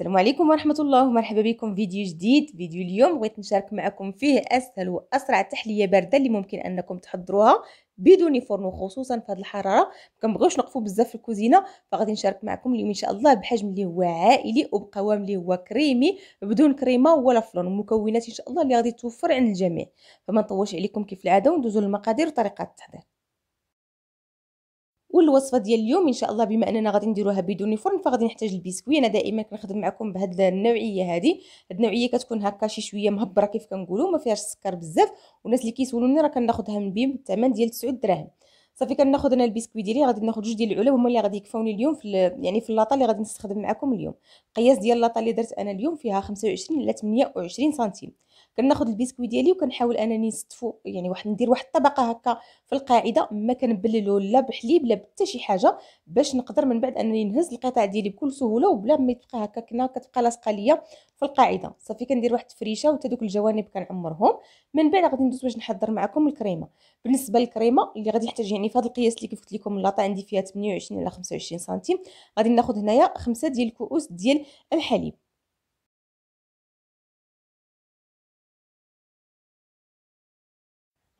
السلام عليكم ورحمة الله ومرحبا بكم فيديو جديد فيديو اليوم بغيت نشارك معكم فيه أسهل وأسرع تحلية باردة اللي ممكن أنكم تحضروها بدون فرن خصوصا في هذه الحراره ما كنبغيوش نقفوا بزاف في الكوزينه فغادي نشارك معكم اليوم ان شاء الله بحجم اللي هو عائلي وبقوام اللي هو كريمي بدون كريمه ولا فلون ومكونات ان شاء الله اللي غادي توفر عند الجميع فما نطولش عليكم كيف العاده وندوزوا للمقادير وطريقه التحضير والوصفه ديال اليوم ان شاء الله بما اننا غادي نديروها بدون فرن فغادي نحتاج البسكوي انا دائما كنخدم معكم بهاد النوعيه هذه هاد النوعيه كتكون هكا شي شويه مهبره كيف كنقولوا ما فيهاش السكر بزاف والناس اللي كيسولوني راه كناخذها من بيم بالثمن ديال 9 دراهم صافي كناخذ انا البسكوي ديالي غادي ناخذ جوج ديال العلب هما اللي غادي يكفوني اليوم في يعني في اللاطه اللي غادي نستخدم معكم اليوم القياس ديال اللاطه اللي درت انا اليوم فيها 25 على 28 سنتيم كناخذ البسكوي ديالي وكنحاول انني نستفو يعني واحد ندير واحد الطبقه هكا في القاعده ما كنبللو لا بحليب لا حتى شي حاجه باش نقدر من بعد انني نهز القطع ديالي بكل سهوله وبلا ما تبقى هكا كنا كتبقى لاصقه ليا في القاعده صافي كندير واحد الفريشه وحتى دوك الجوانب كنعمرهم من بعد غادي ندوز باش نحضر معكم الكريمه بالنسبه للكريمه اللي غادي نحتاج يعني في هذا القياس اللي كيف قلت لكم اللاطه عندي فيها 28 الى 25 سنتيم غادي ناخذ هنايا خمسه ديال الكؤوس ديال الحليب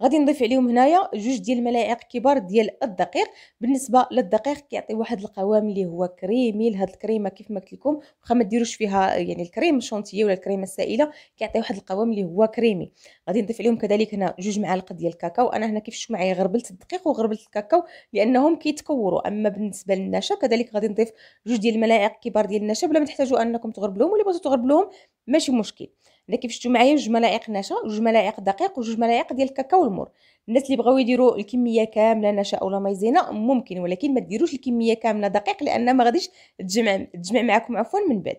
غادي نضيف عليهم هنايا جوج ديال الملاعق كبار ديال الدقيق بالنسبه للدقيق كيعطي واحد القوام اللي هو كريمي لهاد الكريمه كيف ما قلت لكم واخا ما ديروش فيها يعني الكريم الشونتيه ولا الكريمه السائله كيعطي واحد القوام اللي هو كريمي غادي نضيف عليهم كذلك هنا جوج معالق ديال الكاكاو انا هنا كيف شفتوا معايا غربلت الدقيق وغربلت الكاكاو لانهم كيتكوروا اما بالنسبه للنشا كذلك غادي نضيف جوج ديال الملاعق كبار ديال النشا بلا ما تحتاجوا انكم تغربلوهم ولا بغيتوا تغربلوهم ماشي مشكل هنا كيف شفتوا معايا جوج ملاعق نشا جوج ملاعق دقيق وجوج ملاعق ديال الكاكاو المر الناس اللي بغاو يديروا الكميه كامله نشا اولا مايزينا ممكن ولكن ما ديروش الكميه كامله دقيق لان ما غاديش تجمع تجمع معكم عفوا من بعد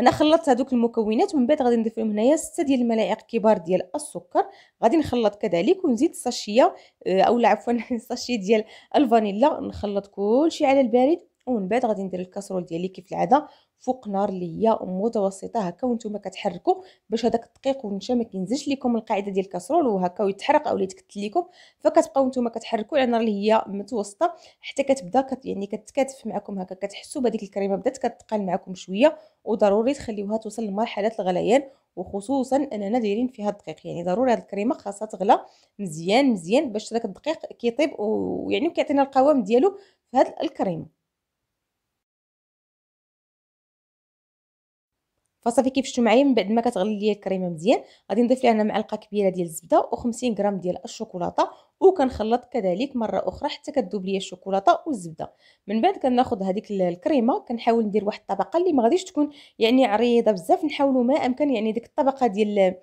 انا خلطت هذوك المكونات ومن بعد غادي نضيف لهم هنايا 6 ديال الملاعق كبار ديال السكر غادي نخلط كذلك ونزيد ساشيه اولا آه، عفوا ساشيه ديال الفانيلا نخلط كلشي على البارد ومن بعد غادي ندير الكاسرول ديالي كيف العاده فوق نار اللي هي متوسطه هكا وانتم كتحركوا باش هذاك الدقيق والنشا ما كينزلش لكم القاعده ديال الكاسرول وهكا ويتحرق او يتكتل لكم فكتبقاو نتوما كتحركوا على النار اللي هي متوسطه حتى كتبدا كت يعني كتكاتف معكم هكا كتحسوا بهذيك الكريمه بدات كتقال معكم شويه وضروري تخليوها توصل لمرحله الغليان وخصوصا اننا دايرين فيها الدقيق يعني ضروري هاد الكريمه خاصها تغلى مزيان مزيان باش داك الدقيق كيطيب ويعني كيعطينا القوام ديالو في هاد الكريمه فصافي كيف معايا من بعد ما كتغلي ليا الكريمه مزيان غادي نضيف ليها انا معلقه كبيره ديال الزبده و50 غرام ديال الشوكولاته وكنخلط كذلك مره اخرى حتى كذوب ليا الشوكولاته والزبده من بعد كناخذ هذيك الكريمه كنحاول ندير واحد الطبقه اللي ما غاديش تكون يعني عريضه بزاف نحاولوا ما امكن يعني ديك الطبقه ديال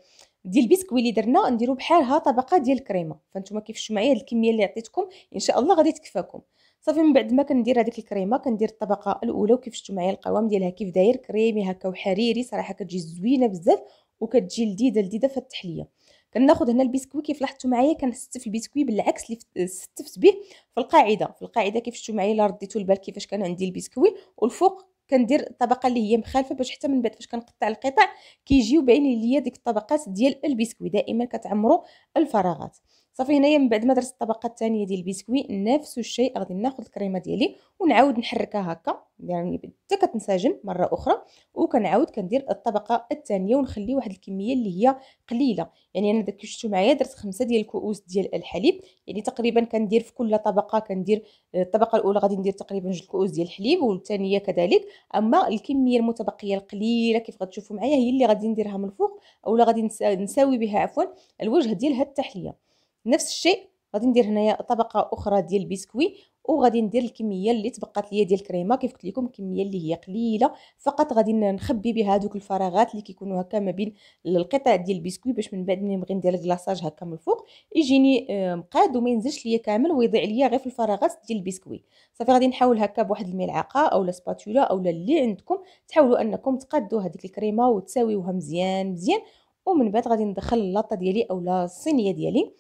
ديال البسكوي اللي درنا نديرو بحالها طبقه ديال الكريمه فانتوما كيف معايا الكميه اللي عطيتكم ان شاء الله غادي تكفاكم صافي من بعد ما كندير هذيك الكريمه كندير الطبقه الاولى وكيف شفتوا معايا القوام ديالها كيف داير كريمي هكا وحريري صراحه كتجي زوينه بزاف وكتجي لذيذه لذيذه في التحليه كناخذ هنا البسكوي كيف لاحظتوا معايا كنستف البسكوي بالعكس اللي استفت به في القاعده في القاعده كيف شفتوا معايا الا رديتو البال كيفاش كان عندي البسكوي والفوق كندير الطبقه اللي هي مخالفه باش حتى من بعد فاش كنقطع القطع كيجيو باينين ليا ديك الطبقات ديال البسكوي دائما كتعمروا الفراغات صافي هنايا من بعد ما درت الطبقه الثانيه ديال البسكوي نفس الشيء غادي ناخذ الكريمه ديالي ونعاود نحركها هكا يعني حتى كتنسجم مره اخرى وكنعاود كندير الطبقه الثانيه ونخلي واحد الكميه اللي هي قليله يعني انا داك شفتو معايا درت خمسة ديال الكؤوس ديال الحليب يعني تقريبا كندير في كل طبقه كندير آه، الطبقه الاولى غادي ندير تقريبا جوج كؤوس ديال الحليب والثانيه كذلك اما الكميه المتبقيه القليله كيف غتشوفوا معايا هي اللي غادي نديرها من الفوق اولا غادي نساوي بها عفوا الوجه ديال هاد التحليه نفس الشيء غادي ندير هنايا طبقه اخرى ديال البسكوي وغادي ندير الكميه اللي تبقات ليا ديال الكريمه كيف قلت لكم الكميه اللي هي قليله فقط غادي نخبي بها دوك الفراغات اللي كيكونوا هكا ما بين القطع ديال البسكوي باش من بعد ملي نبغي ندير الكلاصاج هكا من الفوق يجيني مقاد وما ينزلش ليا كامل ويضيع ليا غير في الفراغات ديال البسكوي صافي غادي نحاول هكا بواحد الملعقه اولا سباتولا اولا اللي عندكم تحاولوا انكم تقادوا هذيك الكريمه وتساويوها مزيان مزيان ومن بعد غادي ندخل اللاطه ديالي اولا الصينيه ديالي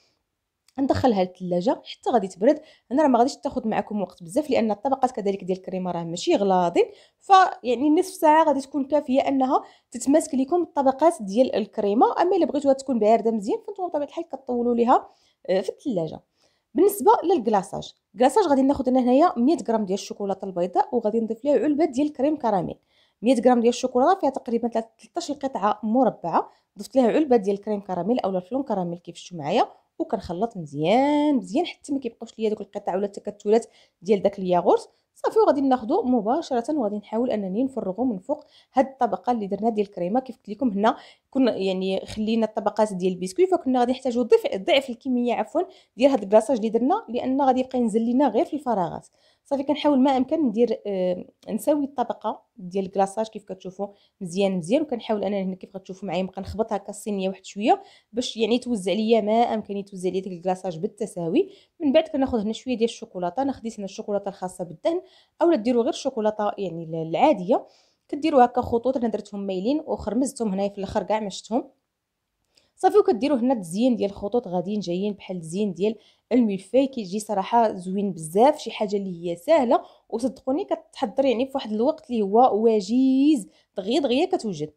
ندخلها للثلاجه حتى غادي تبرد هنا راه ما غاديش تاخذ معكم وقت بزاف لان الطبقات كذلك ديال الكريمه راه ماشي غلاضين فيعني نصف ساعه غادي تكون كافيه انها تتماسك لكم الطبقات ديال الكريمه اما الا بغيتوها تكون بارده مزيان فانتم بطبيعه الحال كطولوا ليها آه، في الثلاجه بالنسبه للكلاصاج الكلاصاج غادي ناخذ انا هنايا 100 غرام ديال الشوكولاته البيضاء وغادي نضيف ليها علبه ديال كريم كراميل 100 غرام ديال الشوكولاته فيها تقريبا 13 قطعه مربعه ضفت ليها علبه ديال الكريم كراميل اولا فلون كراميل كيف شفتوا معايا وكنخلط مزيان مزيان حتى ما كيبقاوش ليا دوك القطع ولا التكتلات ديال داك الياغورت صافي وغادي ناخذو مباشره وغادي نحاول انني نفرغو من فوق هاد الطبقه اللي درنا ديال الكريمه كيف قلت لكم هنا كنا يعني خلينا الطبقات ديال البسكويت فكنا غادي نحتاجو ضعف ضعف الكميه عفوا ديال هاد البلاصاج اللي درنا لان غادي يبقى ينزل لينا غير في الفراغات صافي كنحاول ما امكن ندير آه نسوي الطبقه ديال الكلاصاج كيف كتشوفوا مزيان مزيان وكنحاول انا هنا كيف غتشوفوا معايا نبقى نخبط هكا الصينيه واحد شويه باش يعني توزع ليا ما امكن يتوزع ليا ديك الكلاصاج بالتساوي من بعد كناخذ هنا شويه ديال الشوكولاته انا خديت هنا الشوكولاته الخاصه بالدهن اولا ديروا غير الشوكولاته يعني العاديه كديروا هكا خطوط انا درتهم مايلين وخرمزتهم هنايا في الاخر كاع مشتهم صافي وكديروا هنا التزيين ديال الخطوط غاديين جايين بحال التزيين ديال الملفاي كيجي صراحه زوين بزاف شي حاجه اللي هي سهله وصدقوني كتحضر يعني في واحد الوقت اللي هو وجيز دغيا دغيا كتوجد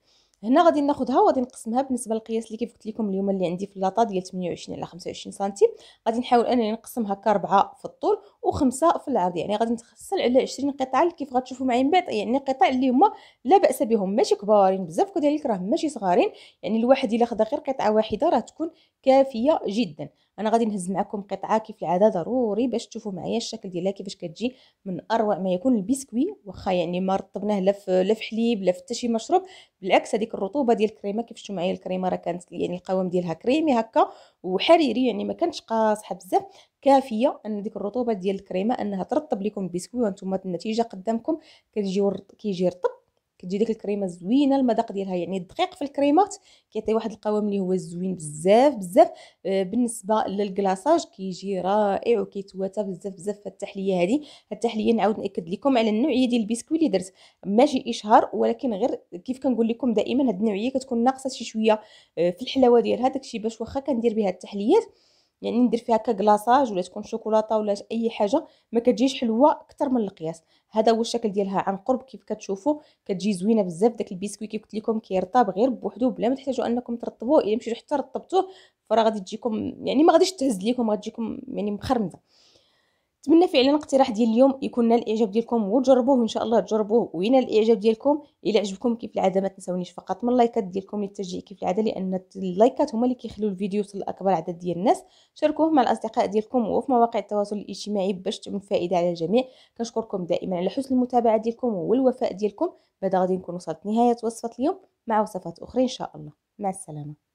هنا غادي ناخذها وغادي نقسمها بالنسبه للقياس اللي كيف قلت لكم اليوم اللي عندي في اللاطه ديال 28 على 25 سنتيم غادي نحاول انني نقسمها كربعه في الطول وخمسه في العرض يعني غادي نتغسل على 20 قطعه اللي كيف غتشوفوا معايا من بعد يعني قطع اللي هما لا باس بهم ماشي كبارين بزاف كذلك راه ماشي صغارين يعني الواحد الا خدا غير قطعه واحده راه تكون كافيه جدا انا غادي نهز معكم قطعه كيف العاده ضروري باش تشوفوا معايا الشكل ديالها كيفاش كتجي من اروع ما يكون البسكوي واخا يعني ما رطبناه لا لا في حليب لا في شي مشروب بالعكس هذيك الرطوبه ديال الكريمه كيف شفتوا معايا الكريمه راه كانت يعني القوام ديالها كريمي هكا وحريري يعني ما كانتش قاصحه بزاف كافيه ان ديك الرطوبه ديال الكريمه انها ترطب لكم البسكوي وانتم النتيجه قدامكم كتجي كيجي رطب كتجي ديك الكريمه زوينه المذاق ديالها يعني الدقيق في الكريمات كيعطي واحد القوام اللي هو زوين بزاف بزاف آه، بالنسبه للكلاصاج كيجي رائع وكيتواتى بزاف بزاف في التحليه هذه التحليه نعاود ناكد لكم على النوعيه ديال البسكوي اللي درت ماشي اشهار ولكن غير كيف كنقول لكم دائما هاد النوعيه كتكون ناقصه شي شويه آه، في الحلاوه ديالها داكشي باش واخا كندير بها التحليات يعني ندير فيها كغلاصاج ولا تكون شوكولاته ولا اي حاجه ما كتجيش حلوه اكثر من القياس هذا هو الشكل ديالها عن قرب كيف كتشوفوا كتجي زوينه بزاف داك البسكوي كيف قلت لكم كيرطب غير بوحدو بلا ما تحتاجوا انكم ترطبوه الا مشيتو حتى رطبتوه فراه غادي تجيكم يعني ما غاديش تهز ليكم غتجيكم يعني مخرمزه نتمنى فعلا الاقتراح ديال اليوم يكون نال الاعجاب ديالكم وتجربوه ان شاء الله تجربوه وينال الاعجاب ديالكم الى عجبكم كيف العاده ما تنساونيش فقط من اللايكات ديالكم للتشجيع كيف العاده لان اللايكات هما اللي كيخليو الفيديو يوصل لاكبر عدد ديال الناس شاركوه مع الاصدقاء ديالكم وفي مواقع التواصل الاجتماعي باش تكون فائده على الجميع كنشكركم دائما على حسن المتابعه ديالكم والوفاء ديالكم بعدا غادي نكون وصلت نهايه وصفه اليوم مع وصفات اخرى ان شاء الله مع السلامه